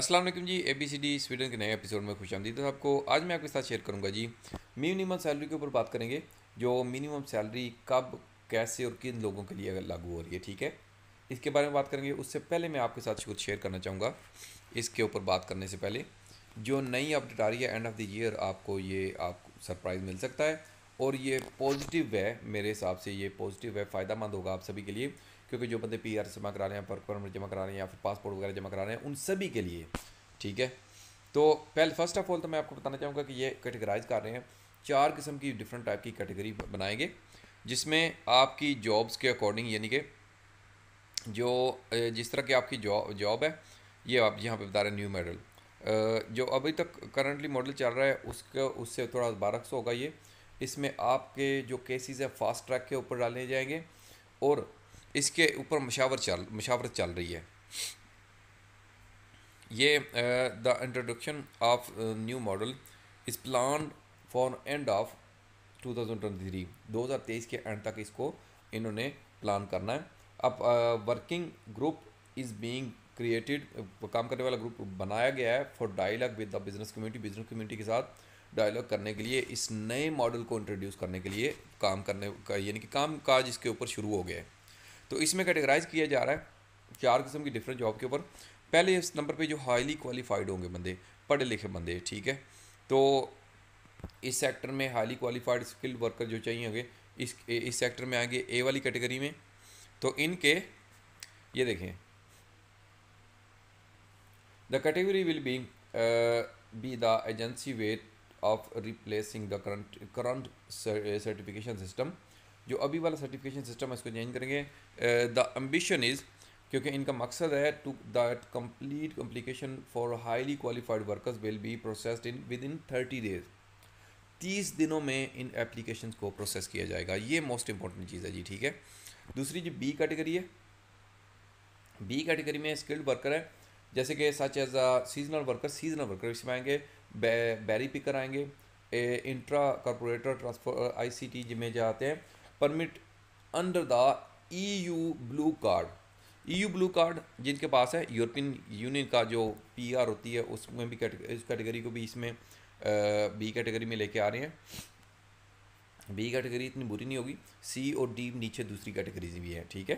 Aslam ji A B C D Sweden के नए episode में खुश आमदी तो आपको आज मैं आपके साथ शेयर करूंगा जी मिनिमम सैलरी के ऊपर बात करेंगे जो मिनिमम सैलरी कब कैसे और किन लोगों के लिए अगर लागू हो रही है ठीक है इसके बारे में बात करेंगे उससे पहले मैं आपके साथ कुछ शेयर करना चाहूँगा इसके ऊपर बात करने से पहले जो नई अपडेट आ रही है एंड ऑफ द ईयर आपको ये आप सरप्राइज़ मिल सकता है और ये पॉजिटिव है मेरे हिसाब से ये पॉजिटिव है फ़ायदा मंद होगा आप सभी के लिए क्योंकि जो बंदे पी आर जमा करा रहे हैं वर्क परमिट जमा करा रहे हैं या फिर पासपोर्ट वगैरह जमा करा रहे हैं उन सभी के लिए ठीक है तो पहले फर्स्ट ऑफ ऑल तो मैं आपको बताना चाहूँगा कि ये कैटेगराइज कर रहे हैं चार किस्म की डिफरेंट टाइप की कैटेगरी बनाएंगे जिसमें आपकी जॉब्स के अकॉर्डिंग यानी कि जो जिस तरह की आपकी जॉब जॉब है ये आप यहाँ पे बता रहे हैं न्यू मॉडल जो अभी तक करंटली मॉडल चल रहा है उसका उससे थोड़ा बारह सौ होगा ये इसमें आपके जो केसेस है फास्ट ट्रैक के ऊपर डाले जाएंगे और इसके ऊपर मशावर चल मशावरत चल रही है ये the introduction of new model इस प्लान फॉर एंड ऑफ 2023 2023 के एंड तक इसको इन्होंने प्लान करना है अब working group is being created काम करने वाला ग्रुप बनाया गया है for dialogue with the business community business community के साथ डायलॉग करने के लिए इस नए मॉडल को इंट्रोड्यूस करने के लिए काम करने का यानी कि काम काज इसके ऊपर शुरू हो गया है तो इसमें कैटेगराइज किया जा रहा है चार किस्म की डिफरेंट जॉब के ऊपर पहले इस नंबर पे जो हाईली क्वालिफाइड होंगे बंदे पढ़े लिखे बंदे ठीक है तो इस सेक्टर में हाईली क्वालिफाइड स्किल्ड वर्कर जो चाहिए होंगे इस इस सेक्टर में आएंगे ए वाली कैटेगरी में तो इनके ये देखें the category will be be the agency wait of replacing the current current certification system जो अभी वाला सर्टिफिकेशन सिस्टम है इसको चेंज करेंगे द एम्बिशन इज़ क्योंकि इनका मकसद है to that complete complication for highly qualified workers will be processed in within thirty days तीस दिनों में इन एप्लीकेशन को प्रोसेस किया जाएगा ये मोस्ट इंपॉर्टेंट चीज़ है जी ठीक है दूसरी जो बी कैटेगरी है बी कैटेगरी में स्किल्ड वर्कर है जैसे कि such as a seasonal worker seasonal worker इसमें आएंगे बैरी पिकर आएंगे intra corporator transfer I C T में जाते हैं permit under the EU blue card EU blue card जिनके पास है यूरोपियन यूनियन का जो पीआर होती है उसमें भी इस कैटेगरी को भी इसमें बी कैटेगरी में लेके आ रहे हैं बी कैटेगरी इतनी बुरी नहीं होगी सी और डी नीचे दूसरी कैटेगरीज भी है ठीक है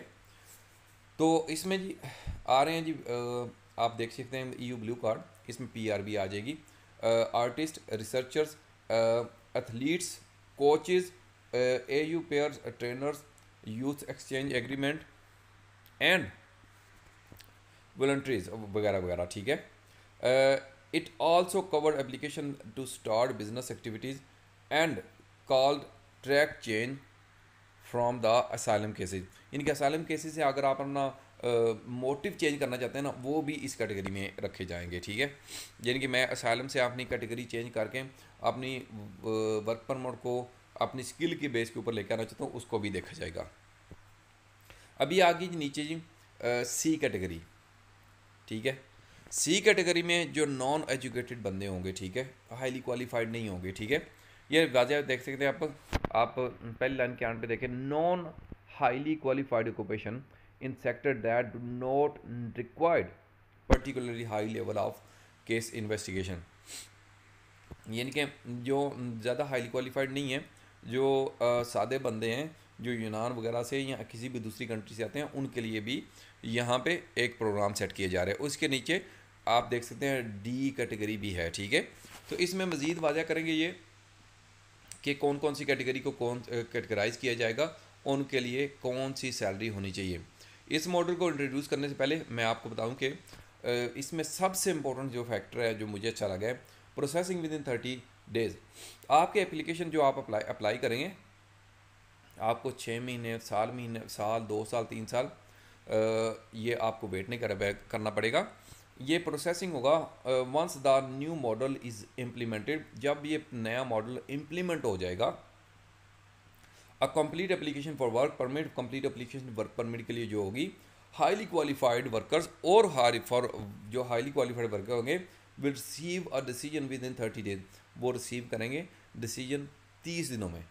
तो इसमें जी आ रहे हैं जी आप देख सकते हैं ईयू ब्लू कार्ड इसमें पीआर भी आ जाएगी artist researchers athletes coaches au pair trainers youth exchange agreement and volunteers वगैरह वगैरह ठीक है it also cover application to start business activities and called track change from the asylum cases इनके asylum cases से अगर आप अपना motive uh, change करना चाहते हैं ना वो भी इस कैटेगरी में रखे जाएंगे ठीक है यानी कि मैं असाइलम से अपनी कैटेगरी चेंज करके अपनी वर्क uh, परमोट को अपनी स्किल के बेस के ऊपर लेकर आना चाहता हूँ उसको भी देखा जाएगा अभी आगे नीचे जी सी कैटेगरी ठीक है सी कैटेगरी में जो नॉन एजुकेटेड बंदे होंगे ठीक है हाईली क्वालिफाइड नहीं होंगे ठीक है ये वाजिया देख सकते हैं आप आप पहली लाइन के आंट पे देखें non highly qualified occupation in sector that do not required particularly high level of case investigation यानी कि जो ज़्यादा हाईली क्वालिफाइड नहीं है जो सादे बंदे हैं जो यूनान वगैरह से या किसी भी दूसरी कंट्री से आते हैं उनके लिए भी यहाँ पे एक प्रोग्राम सेट किए जा रहे हैं उसके नीचे आप देख सकते हैं डी कैटेगरी भी है ठीक है तो इसमें मज़ीद वाजा करेंगे ये कि कौन कौन सी कैटेगरी को कौन कैटेगराइज किया जाएगा उनके लिए कौन सी सैलरी होनी चाहिए इस मॉडल को इंट्रोड्यूस करने से पहले मैं आपको बताऊँ कि इसमें सबसे इम्पोर्टेंट जो फैक्टर है जो मुझे अच्छा लगा है processing within thirty days आपके एप्लीकेशन जो आप अप्लाई अप्लाई करेंगे आपको छः महीने साल महीने साल दो साल तीन साल ये आपको वेट नहीं कर करना पड़ेगा ये प्रोसेसिंग होगा once the new model is implemented जब ये नया मॉडल इम्प्लीमेंट हो जाएगा a complete application for work permit complete application work permit के लिए जो होगी हाईली क्वालिफाइड वर्कर्स और हाई फॉर जो हाईली क्वालिफाइड वर्कर होंगे will receive a decision within thirty days वो रिसीव करेंगे डिसीजन तीस दिनों में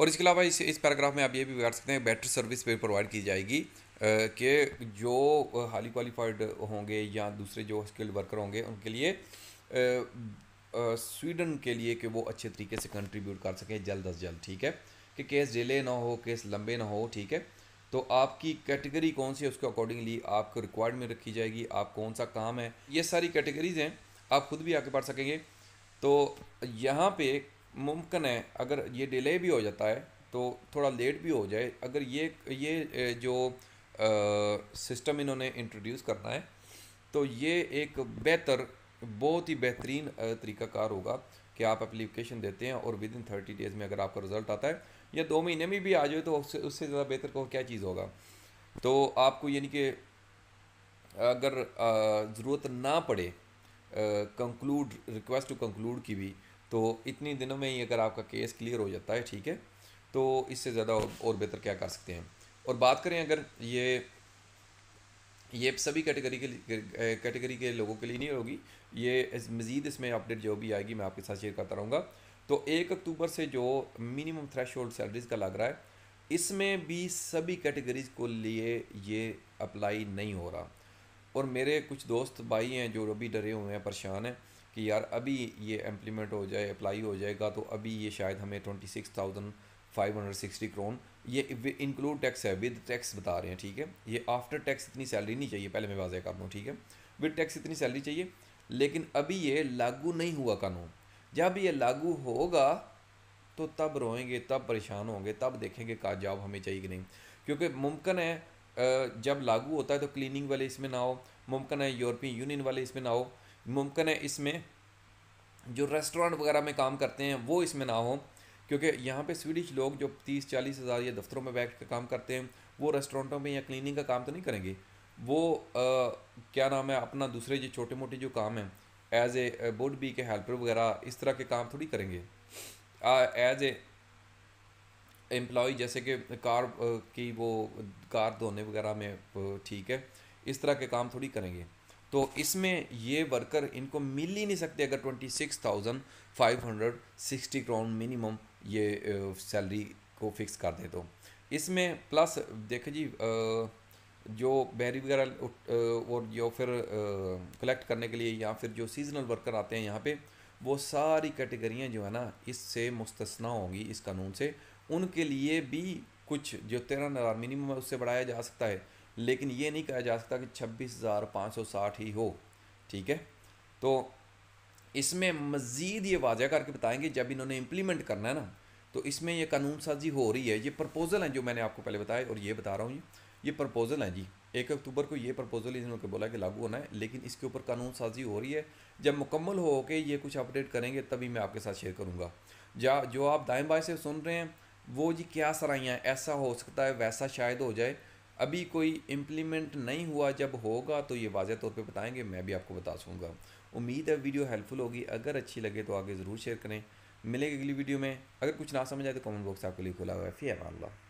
और इसके अलावा इस इस पैराग्राफ में आप ये भी बिगाड़ सकते हैं बेटर सर्विस पे प्रोवाइड की जाएगी कि जो हाली क्वालिफाइड होंगे या दूसरे जो स्किल्ड वर्कर होंगे उनके लिए स्वीडन के लिए कि वो अच्छे तरीके से कंट्रीब्यूट कर सकें जल्द अज जल्द ठीक है कि केस डिले ना हो केस लंबे ना हो ठीक है तो आपकी कैटेगरी कौन सी है उसके अकॉर्डिंगली आपको रिक्वायर्ड में रखी जाएगी आप कौन सा काम है ये सारी कैटेगरीज हैं आप खुद भी आके पढ़ सकेंगे तो यहाँ पे मुमकिन है अगर ये डिले भी हो जाता है तो थोड़ा लेट भी हो जाए अगर ये ये जो सिस्टम इन्होंने इंट्रोड्यूस करना है तो ये एक बेहतर बहुत ही बेहतरीन तरीकाकार होगा कि आप अप्लीकेशन देते हैं और विद इन थर्टी डेज़ में अगर आपका रिज़ल्ट आता है या दो महीने में भी आ जाए तो उससे उससे ज़्यादा बेहतर को क्या चीज़ होगा तो आपको यानी कि अगर ज़रूरत ना पड़े कंक्लूड रिक्वेस्ट टू कंक्लूड की भी तो इतनी दिनों में ही अगर आपका केस क्लियर हो जाता है ठीक है तो इससे ज़्यादा और, और बेहतर क्या कर सकते हैं और बात करें अगर ये ये सभी कैटेगरी के कैटेगरी के लोगों के लिए नहीं होगी ये इस मज़ीद इसमें अपडेट जो भी आएगी मैं आपके साथ शेयर करता रहूँगा तो एक अक्टूबर से जो मिनिमम थ्रेश होल्ड सैलरीज का लग रहा है इसमें भी सभी कैटेगरीज को लिए ये अप्लाई नहीं हो रहा और मेरे कुछ दोस्त भाई हैं जो अभी डरे हुए हैं परेशान हैं कि यार अभी ये इम्प्लीमेंट हो जाए अप्लाई हो जाएगा तो अभी ये शायद हमें twenty six thousand five hundred sixty krone ये इंक्लूड टैक्स है विद टैक्स बता रहे हैं ठीक है ये आफ्टर टैक्स इतनी सैलरी नहीं चाहिए पहले मैं वाजह कर दूँ ठीक है विद टैक्स इतनी सैलरी चाहिए लेकिन अभी ये लागू नहीं हुआ कानून जब ये लागू होगा तो तब रोएंगे तब परेशान होंगे तब देखेंगे का जॉब हमें चाहिए कि नहीं क्योंकि मुमकिन है जब लागू होता है तो क्लीनिंग वाले इसमें ना हो मुमकिन है यूरोपियन यूनियन वाले इसमें ना हो मुमकिन है इसमें जो रेस्टोरेंट वगैरह में काम करते हैं वो इसमें ना हो क्योंकि यहाँ पे स्वीडिश लोग जो तीस चालीस हज़ार या दफ्तरों में बैठ कर काम करते हैं वो रेस्टोरेंटों में या क्लीनिंग का काम तो नहीं करेंगे वो आ, क्या नाम है अपना दूसरे जो छोटे मोटे जो काम हैं एज ए बुड बी के हेल्पर वगैरह इस तरह के काम थोड़ी करेंगे एज ए एम्प्लॉय जैसे कि कार की वो कार धोने वगैरह में ठीक है इस तरह के काम थोड़ी करेंगे तो इसमें ये वर्कर इनको मिल ही नहीं सकते अगर twenty six thousand five hundred sixty crown minimum ये सैलरी को फिक्स कर दे तो इसमें प्लस देखे जी जो बहरी वगैरह और जो फिर कलेक्ट करने के लिए या फिर जो सीजनल वर्कर आते हैं यहाँ पे वो सारी कैटेगरियाँ जो है ना इससे मुस्तना होंगी इस कानून से उनके लिए भी कुछ जो तेरह हज़ार मिनिमम है उससे बढ़ाया जा सकता है लेकिन ये नहीं कहा जा सकता कि छब्बीस हज़ार पाँच सौ साठ ही हो ठीक है तो इसमें मज़ीद ये वाजह करके बताएंगे जब इन्होंने इम्प्लीमेंट करना है ना तो इसमें ये कानून साजी हो रही है ये प्रपोज़ल हैं जो मैंने आपको पहले बताया और ये बता रहा हूँ ये प्रपोज़ल हैं जी एक अक्टूबर को ये प्रपोज़ल इन्होंने बोला कि लागू होना है लेकिन इसके ऊपर कानून साजी हो रही है जब मुकम्मल हो के ये कुछ अपडेट करेंगे तभी मैं आपके साथ शेयर करूँगा या जो आप दाएँ बाएँ से सुन रहे हैं वो जी क्या सराइयाँ ऐसा हो सकता है वैसा शायद हो जाए अभी कोई इम्प्लीमेंट नहीं हुआ जब होगा तो ये वाजह तौर पे बताएंगे मैं भी आपको बता सूँगा उम्मीद है वीडियो हेल्पफुल होगी अगर अच्छी लगे तो आगे ज़रूर शेयर करें मिलेगी अगली वीडियो में अगर कुछ ना समझ आए तो कमेंट बॉक्स आपके लिए खुला हुआ है फिर अल्लाह